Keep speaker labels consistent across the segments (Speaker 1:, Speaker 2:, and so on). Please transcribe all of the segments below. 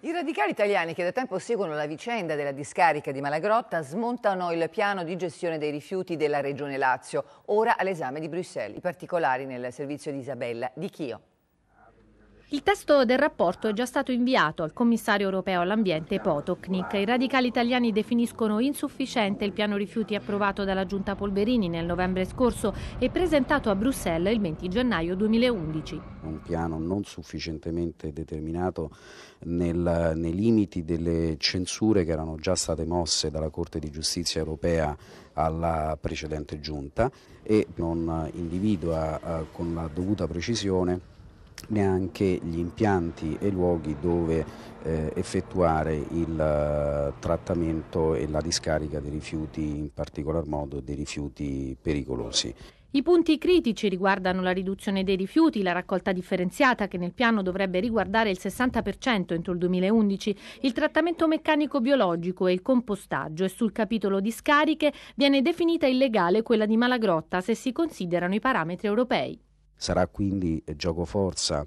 Speaker 1: I radicali italiani che da tempo seguono la vicenda della discarica di Malagrotta smontano il piano di gestione dei rifiuti della Regione Lazio, ora all'esame di Bruxelles. I particolari nel servizio di Isabella Di Chio.
Speaker 2: Il testo del rapporto è già stato inviato al commissario europeo all'ambiente Potoknik. I radicali italiani definiscono insufficiente il piano rifiuti approvato dalla giunta Polverini nel novembre scorso e presentato a Bruxelles il 20 gennaio 2011.
Speaker 3: Un piano non sufficientemente determinato nel, nei limiti delle censure che erano già state mosse dalla Corte di giustizia europea alla precedente giunta e non individua eh, con la dovuta precisione neanche gli impianti e luoghi dove eh, effettuare il eh, trattamento e la discarica dei rifiuti, in particolar modo dei rifiuti pericolosi.
Speaker 2: I punti critici riguardano la riduzione dei rifiuti, la raccolta differenziata che nel piano dovrebbe riguardare il 60% entro il 2011, il trattamento meccanico biologico e il compostaggio e sul capitolo discariche viene definita illegale quella di Malagrotta se si considerano i parametri europei.
Speaker 3: Sarà quindi eh, gioco forza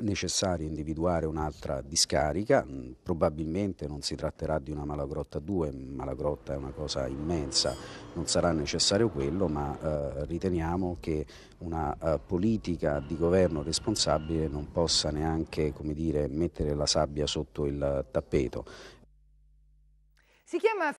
Speaker 3: necessario individuare un'altra discarica, mm, probabilmente non si tratterà di una Malagrotta 2, mm, Malagrotta è una cosa immensa, non sarà necessario quello, ma eh, riteniamo che una eh, politica di governo responsabile non possa neanche dire, mettere la sabbia sotto il eh, tappeto.
Speaker 1: Si chiama